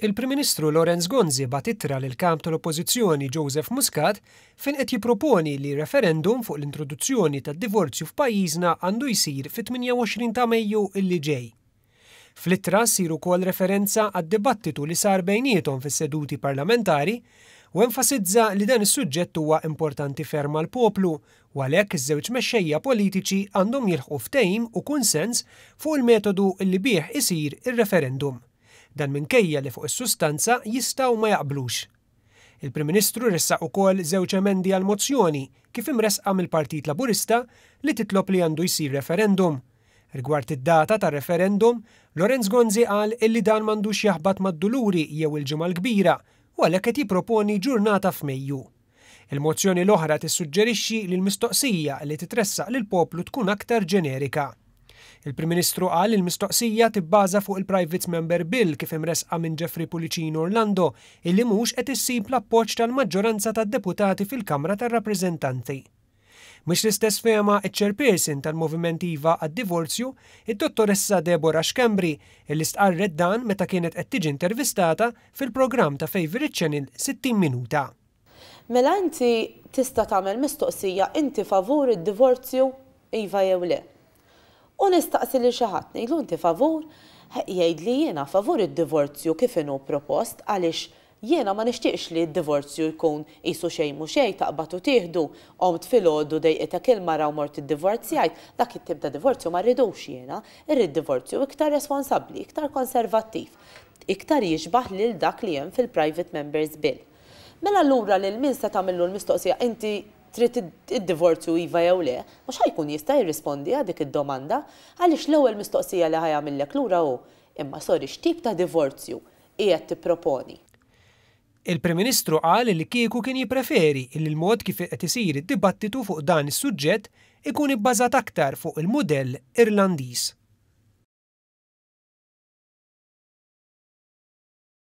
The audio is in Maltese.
il-Prim Ministru Lorenz Gonzi bat ittra lil kamp tal-Oppożizzjoni Joseph Muscat fin qed jipproponi li referendum fuq l-introduzzjoni tad-divorzju f'pajjiżna għandu jsir fit-28 ta' Mejju illi ġej. Fl-ittra siru ukoll referenza għad-dibattitu li sar bejnietom fis-seduti parlamentari u enfasizza li dan is-suġġett huwa importanti ferm għal poplu u għalhekk iż-żewġ mexxejja politiċi għandhom jilħqu ftehim u kunsens fuq il-metodu li bih isir ir-referendum dan minkejja li fuq is-sustanza jistaw ma jaqblux. Il-Prim Ministru ressaq ukoll żewġ emendi għal mozzjoni kif imresqa mill-Partit Laburista li titlob li għandu jsir referendum. Rigward id-data ta' referendum, Lorenz Gonzi qal illi dan mandux jaħbat mad-duluri jew il-ġimgħa l-kbira u għalhekk qed jipproponi ġurnata f'Mejju. Il-mozzjoni l-oħra tissuġġerixxi li l-mistoqsija li titressaq lil poplu tkun aktar ġenerika. Il-Prim Ministru qal il-mistoqsija tibbaża fuq il-Private Member Bill kif imresqa minn Jeffrey Pulicino Orlando illi mhux qed issib l-appoġġ tal-maġġoranza tad-deputati fil-Kamra tar-Rappreżentanti. Mhux l-istess fema iċ-chairperson tal-Moviment Iva għad-Divorzju, il dottoressa Deborah Xkembri, illi stqarret dan meta kienet qed tiġi intervistata fil-programm ta' Favorite Channel 60 Minuta. Mela inti tista' tagħmel mistoqsija inti favur id-divorzju iva jew le? nistaqsi li xaħat nejlu nti favur, jgħid li jena favur id-divorzju kif inu propost għalix jena ma nishtiqx li il divorzju jkun jisu xej mu xej taqbatu tieħdu om tfilgħodu dejqetek il-mara u mort id-divorzjajt, dak it-tibda divorzju ma rridux jena, irrid divorzju iktar responsabli, iktar konservattiv, iktar jiexbaħ lil dak li jen fil-Private Members Bill. Mela l-ura li l-min se tamillu l-mistoqsija, inti trid id-divorzju iva jew le, mhux ħajkun jista' jirrispondi għal dik id-domanda għaliex l-ewwel mistoqsija li ħajamillek lura hu imma sorry x'tip ta' divorzju qiegħed tipproponi. Il-Prim Ministru qal li kieku kien jippreferi li l-mod kif qed isir id-dibattitu fuq dan is-suġġett ikun ibbażat aktar fuq il-mudell Irlandiż.